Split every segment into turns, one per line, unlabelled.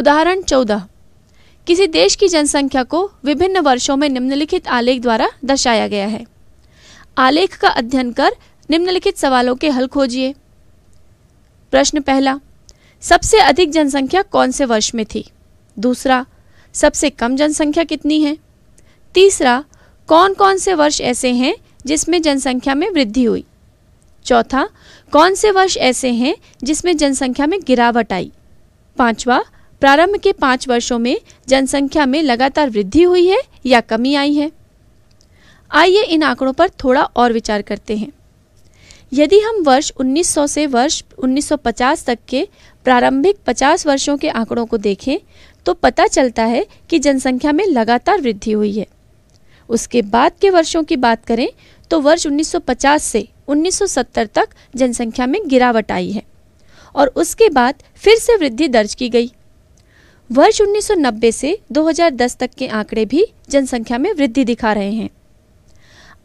उदाहरण चौदह किसी देश की जनसंख्या को विभिन्न वर्षों में निम्नलिखित आलेख द्वारा दर्शाया गया है आलेख का अध्ययन कर निम्नलिखित सवालों के हल खोजिए प्रश्न पहला सबसे अधिक जनसंख्या कौन से वर्ष में थी दूसरा सबसे कम जनसंख्या कितनी है तीसरा कौन कौन से वर्ष ऐसे हैं जिसमें जनसंख्या में वृद्धि हुई चौथा कौन से वर्ष ऐसे हैं जिसमें जनसंख्या में गिरावट आई पांचवा प्रारंभ के पाँच वर्षों में जनसंख्या में लगातार वृद्धि हुई है या कमी आई है आइए इन आंकड़ों पर थोड़ा और विचार करते हैं यदि हम वर्ष 1900 से वर्ष 1950 तक के प्रारंभिक 50 वर्षों के आंकड़ों को देखें तो पता चलता है कि जनसंख्या में लगातार वृद्धि हुई है उसके बाद के वर्षों की बात करें तो वर्ष 1950 से 1970 तक जनसंख्या में गिरावट आई है और उसके बाद फिर से वृद्धि दर्ज की गई वर्ष 1990 से 2010 तक के आंकड़े भी जनसंख्या में वृद्धि दिखा रहे हैं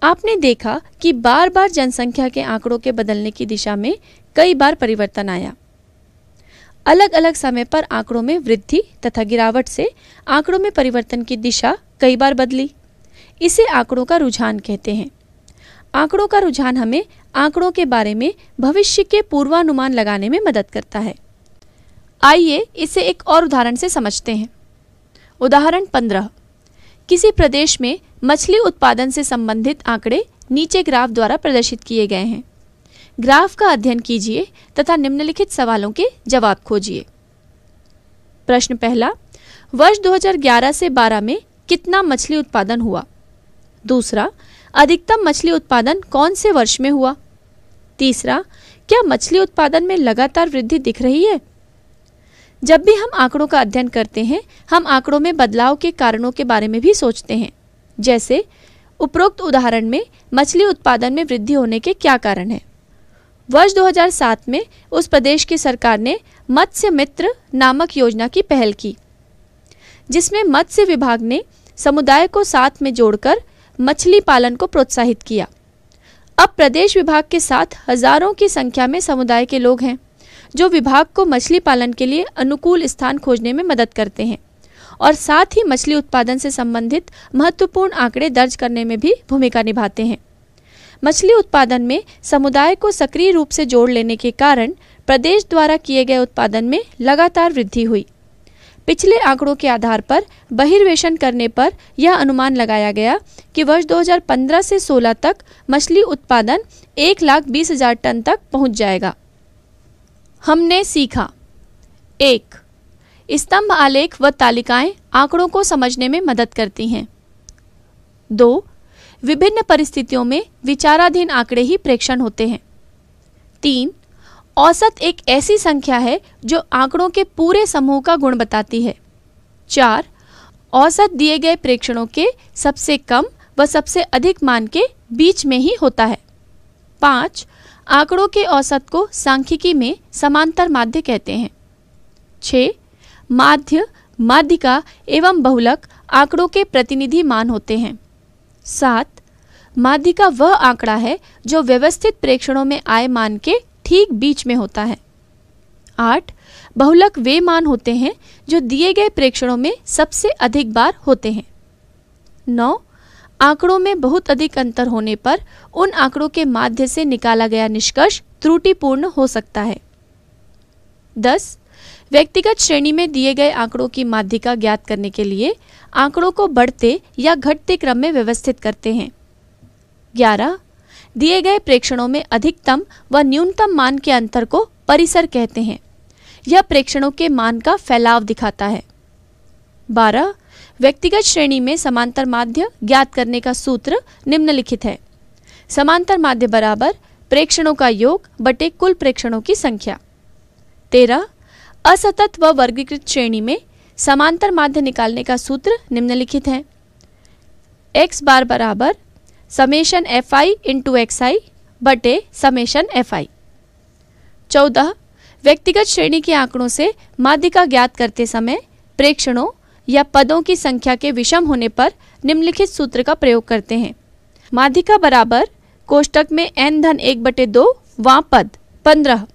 आपने देखा कि बार बार जनसंख्या के आंकड़ों के बदलने की दिशा में कई बार परिवर्तन आया अलग अलग समय पर आंकड़ों में वृद्धि तथा गिरावट से आंकड़ों में परिवर्तन की दिशा कई बार बदली इसे आंकड़ों का रुझान कहते हैं आंकड़ों का रुझान हमें आंकड़ों के बारे में भविष्य के पूर्वानुमान लगाने में मदद करता है आइए इसे एक और उदाहरण से समझते हैं उदाहरण पंद्रह किसी प्रदेश में मछली उत्पादन से संबंधित आंकड़े नीचे ग्राफ द्वारा प्रदर्शित किए गए हैं ग्राफ का अध्ययन कीजिए तथा निम्नलिखित सवालों के जवाब खोजिए प्रश्न पहला वर्ष 2011 से 12 में कितना मछली उत्पादन हुआ दूसरा अधिकतम मछली उत्पादन कौन से वर्ष में हुआ तीसरा क्या मछली उत्पादन में लगातार वृद्धि दिख रही है जब भी हम आंकड़ों का अध्ययन करते हैं हम आंकड़ों में बदलाव के कारणों के बारे में भी सोचते हैं जैसे उपरोक्त उदाहरण में मछली उत्पादन में वृद्धि होने के क्या कारण है वर्ष 2007 में उस प्रदेश की सरकार ने मत्स्य मित्र नामक योजना की पहल की जिसमें मत्स्य विभाग ने समुदाय को साथ में जोड़कर मछली पालन को प्रोत्साहित किया अब प्रदेश विभाग के साथ हजारों की संख्या में समुदाय के लोग हैं जो विभाग को मछली पालन के लिए अनुकूल स्थान खोजने में मदद करते हैं और साथ ही मछली उत्पादन से संबंधित महत्वपूर्ण आंकड़े दर्ज करने में भी भूमिका निभाते हैं मछली उत्पादन में समुदाय को सक्रिय रूप से जोड़ लेने के कारण प्रदेश द्वारा किए गए उत्पादन में लगातार वृद्धि हुई पिछले आंकड़ों के आधार पर बहिर्वेशन करने पर यह अनुमान लगाया गया कि वर्ष 2015 से 16 तक मछली उत्पादन एक लाख बीस हजार टन तक पहुंच जाएगा हमने सीखा एक स्तंभ आलेख व तालिकाएं आंकड़ों को समझने में मदद करती हैं दो विभिन्न परिस्थितियों में विचाराधीन आंकड़े ही प्रेक्षण होते हैं तीन औसत एक ऐसी संख्या है जो आंकड़ों के पूरे समूह का गुण बताती है चार औसत दिए गए प्रेक्षणों के सबसे कम व सबसे अधिक मान के बीच में ही होता है पाँच आंकड़ों के औसत को सांख्यिकी में समांतर माध्य कहते हैं छ माध्य माध्यिका एवं बहुलक आंकड़ों के प्रतिनिधि मान होते हैं सात माध्यिका वह आंकड़ा है जो व्यवस्थित प्रेक्षणों में आए मान के ठीक बीच में होता है आठ बहुलक वे मान होते हैं जो दिए गए प्रेक्षणों में सबसे अधिक बार होते हैं नौ आंकड़ों में बहुत अधिक अंतर होने पर उन आंकड़ों के माध्य से निकाला गया निष्कर्ष त्रुटिपूर्ण हो सकता है दस व्यक्तिगत श्रेणी में दिए गए आंकड़ों की माध्यिका ज्ञात करने के लिए आंकड़ों को बढ़ते या घटते क्रम में व्यवस्थित करते हैं ग्यारह दिए गए प्रेक्षणों में अधिकतम व न्यूनतम मान के अंतर को परिसर कहते हैं यह प्रेक्षणों के मान का फैलाव दिखाता है बारह व्यक्तिगत श्रेणी में समांतर माध्य ज्ञात करने का सूत्र निम्नलिखित है समांतर माध्य बराबर प्रेक्षणों का योग बटे कुल प्रेक्षणों की संख्या तेरह असतत व वर्गीकृत श्रेणी में समांतर माध्य निकालने का सूत्र निम्नलिखित है एक्स बार बराबर summation f i into x i बटे समेशन एफ आई चौदह व्यक्तिगत श्रेणी के आंकड़ों से माध्य का ज्ञात करते समय प्रेक्षणों या पदों की संख्या के विषम होने पर निम्नलिखित सूत्र का प्रयोग करते हैं माधिका बराबर कोष्टक में एन धन एक बटे दो व पद पंद्रह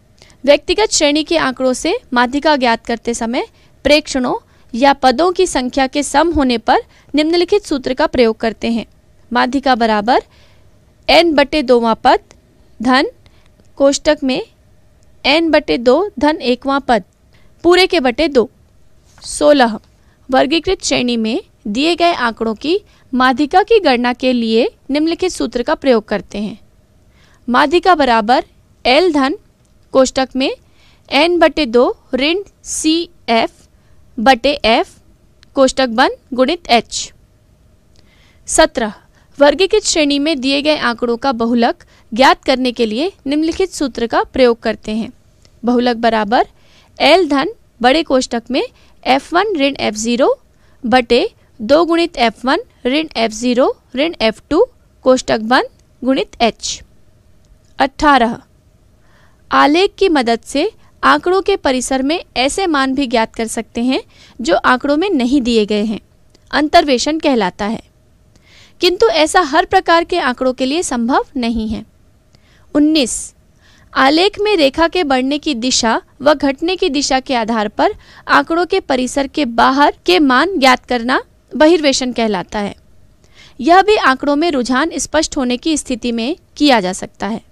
व्यक्तिगत श्रेणी के आंकड़ों से माधिका ज्ञात करते समय प्रेक्षणों या पदों की संख्या के सम होने पर निम्नलिखित सूत्र का प्रयोग करते हैं माधिका बराबर एन बटे दोवा पद धन कोष्टक में एन बटे दो धन एकवा पद पूरे के बटे दो सोलह वर्गीकृत श्रेणी में दिए गए आंकड़ों की माधिका की गणना के लिए निम्नलिखित सूत्र का प्रयोग करते हैं माधिका बराबर एल धन कोष्टक में एन बटे दो ऋण सी एफ बटे एफ कोष्टक बंद गुणित एच सत्रह वर्गीकृत श्रेणी में दिए गए आंकड़ों का बहुलक ज्ञात करने के लिए निम्नलिखित सूत्र का प्रयोग करते हैं बहुलक बराबर एल धन बड़े कोष्टक में एफ वन ऋण एफ ज़ीरो बटे दो गुणित एफ वन ऋण एफ ज़ीरो ऋण एफ टू कोष्टक बंद गुणित एच अठारह आलेख की मदद से आंकड़ों के परिसर में ऐसे मान भी ज्ञात कर सकते हैं जो आंकड़ों में नहीं दिए गए हैं अंतर्वेशन कहलाता है किंतु ऐसा हर प्रकार के आंकड़ों के लिए संभव नहीं है उन्नीस आलेख में रेखा के बढ़ने की दिशा व घटने की दिशा के आधार पर आंकड़ों के परिसर के बाहर के मान ज्ञात करना बहिर्वेशन कहलाता है यह भी आंकड़ों में रुझान स्पष्ट होने की स्थिति में किया जा सकता है